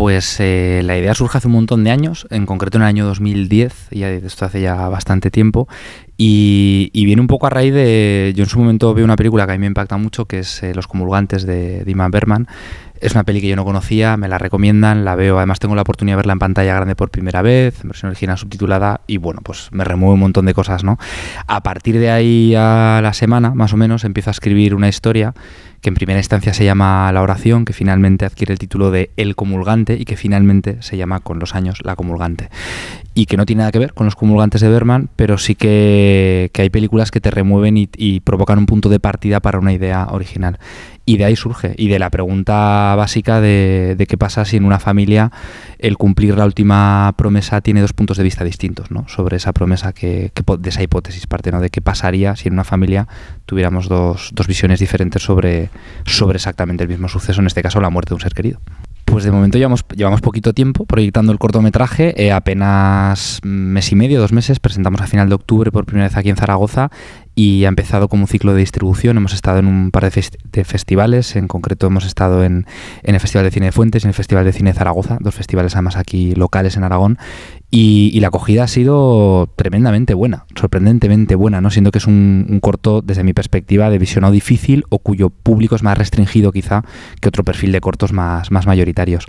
Pues eh, la idea surge hace un montón de años, en concreto en el año 2010, ya esto hace ya bastante tiempo, y, viene un poco a raíz de. Yo en su momento veo una película que a mí me impacta mucho, que es eh, Los Comulgantes de, Diman Berman. Es una peli que yo no conocía, me la recomiendan, la veo. Además, tengo la oportunidad de verla en pantalla grande por primera vez, en versión original subtitulada, y bueno, pues me remueve un montón de cosas, ¿no? A partir de ahí a la semana, más o menos, empiezo a escribir una historia que en primera instancia se llama la oración, que finalmente adquiere el título de el comulgante y que finalmente se llama con los años la comulgante. Y que no tiene nada que ver con los comulgantes de Berman, pero sí que, hay películas que te remueven y, provocan un punto de partida para una idea original. Y de ahí surge, y de la pregunta básica de, qué pasa si en una familia el cumplir la última promesa tiene dos puntos de vista distintos, ¿no? Sobre esa promesa que, de esa hipótesis parte, ¿no? De qué pasaría si en una familia tuviéramos dos, dos visiones diferentes sobre, sobre exactamente el mismo suceso, en este caso la muerte de un ser querido. Pues de momento llevamos, llevamos poquito tiempo proyectando el cortometraje, eh, apenas mes y medio, dos meses, presentamos a final de octubre por primera vez aquí en Zaragoza y ha empezado como un ciclo de distribución. Hemos estado en un par de, festivales, en concreto hemos estado en, el Festival de Cine de Fuentes, y en el Festival de Cine de Zaragoza, dos festivales además aquí locales en Aragón, y, la acogida ha sido tremendamente buena, sorprendentemente buena, ¿no? siendo que es un, corto, desde mi perspectiva, de visionado difícil o cuyo público es más restringido quizá que otro perfil de cortos más, más mayoritarios.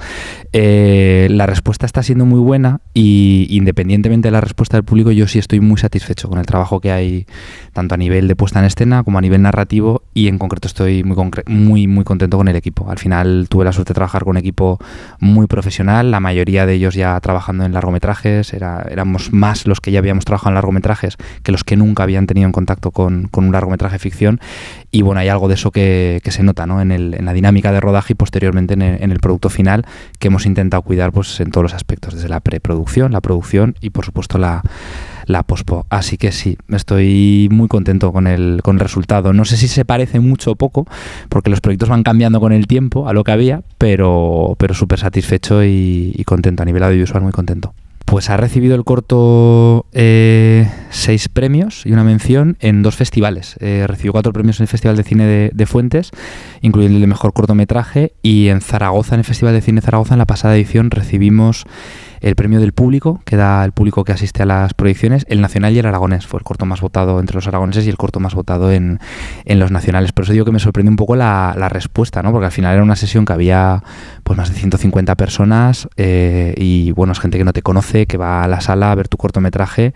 Eh, la respuesta está siendo muy buena y independientemente de la respuesta del público, yo sí estoy muy satisfecho con el trabajo que hay tanto a nivel de puesta en escena como a nivel narrativo y en concreto estoy muy, muy, muy contento con el equipo. Al final tuve la suerte de trabajar con un equipo muy profesional, la mayoría de ellos ya trabajando en largometrajes, era, éramos más los que ya habíamos trabajado en largometrajes que los que nunca habían tenido en contacto con, un largometraje ficción y bueno, hay algo de eso que, se nota ¿no? en, la dinámica de rodaje y posteriormente en el, en el, producto final que hemos intentado cuidar pues, en todos los aspectos, desde la preproducción, la producción y por supuesto la la pospo. Así que sí, estoy muy contento con el, resultado. No sé si se parece mucho o poco, porque los proyectos van cambiando con el tiempo a lo que había, pero, pero súper satisfecho y, contento. A nivel audiovisual, muy contento. Pues ha recibido el corto eh, seis premios y una mención en dos festivales. Eh, recibió cuatro premios en el Festival de Cine de, de, Fuentes, incluyendo el de Mejor Cortometraje, y en Zaragoza, en el Festival de Cine Zaragoza, en la pasada edición recibimos el premio del público que da el público que asiste a las proyecciones, el nacional y el aragonés. Fue el corto más votado entre los aragoneses y el corto más votado en, en los nacionales. Por eso digo que me sorprende un poco la, la, respuesta, ¿no? porque al final era una sesión que había pues más de 150 personas eh, y bueno, es gente que no te conoce, que va a la sala a ver tu cortometraje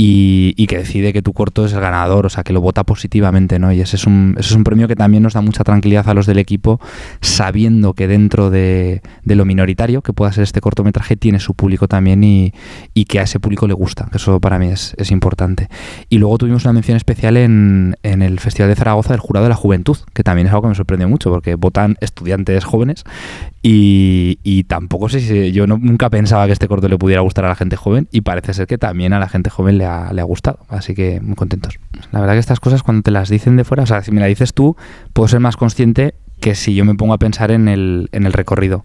y, que decide que tu corto es el ganador, o sea, que lo vota positivamente, ¿no? Y ese es, un, es un premio que también nos da mucha tranquilidad a los del equipo, sabiendo que dentro de, lo minoritario que pueda ser este cortometraje tiene su público también y, que a ese público le gusta, que eso para mí es, es, importante. Y luego tuvimos una mención especial en, en el Festival de Zaragoza del Jurado de la Juventud, que también es algo que me sorprendió mucho, porque votan estudiantes jóvenes y, tampoco sé si yo nunca pensaba que este corto le pudiera gustar a la gente joven y parece ser que también a la gente joven le le ha gustado. Así que muy contentos. La verdad que estas cosas cuando te las dicen de fuera, o sea, si me la dices tú, puedo ser más consciente que si yo me pongo a pensar en el, recorrido.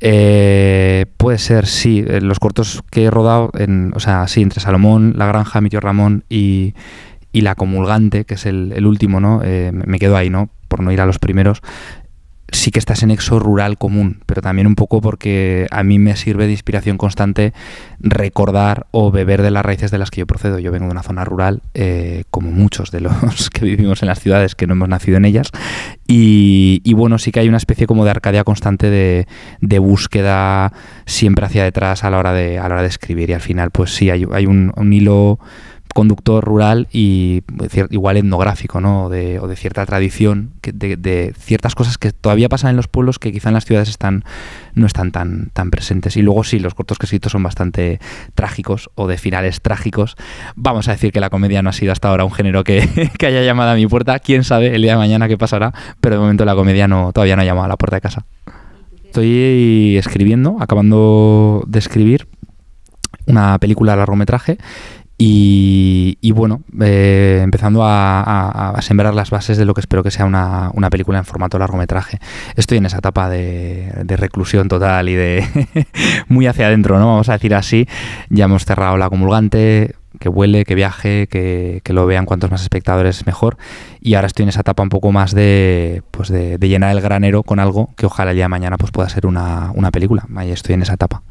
Eh, puede ser, sí. Eh, los cortos que he rodado, en, o sea, sí, entre Salomón, La Granja, Mi tío Ramón y, La Comulgante, que es el, último, ¿no? Eh, me quedo ahí, ¿no? Por no ir a los primeros sí que estás en nexo rural común, pero también un poco porque a mí me sirve de inspiración constante recordar o beber de las raíces de las que yo procedo. Yo vengo de una zona rural, eh, como muchos de los que vivimos en las ciudades, que no hemos nacido en ellas, y, bueno, sí que hay una especie como de arcadia constante de, búsqueda siempre hacia detrás a la hora de, a la hora de escribir, y al final pues sí, hay, un hilo conductor rural y pues, igual etnográfico, ¿no? o de cierta tradición, de, ciertas cosas que todavía pasan en los pueblos que quizá en las ciudades están no están tan, tan presentes. Y luego sí, los cortos que he escrito son bastante trágicos o de finales trágicos. Vamos a decir que la comedia no ha sido hasta ahora un género que, haya llamado a mi puerta. Quién sabe el día de mañana qué pasará, pero de momento la comedia no todavía no ha llamado a la puerta de casa. Estoy escribiendo, acabando de escribir una película de largometraje y, bueno, eh, empezando a, sembrar las bases de lo que espero que sea una, película en formato largometraje. Estoy en esa etapa de, reclusión total y de muy hacia adentro, ¿no? Vamos a decir así. Ya hemos cerrado la comulgante, que vuele, que viaje, que, lo vean cuantos más espectadores mejor. Y ahora estoy en esa etapa un poco más de, pues de llenar el granero con algo que ojalá ya mañana pues pueda ser una, una película. Ahí estoy en esa etapa.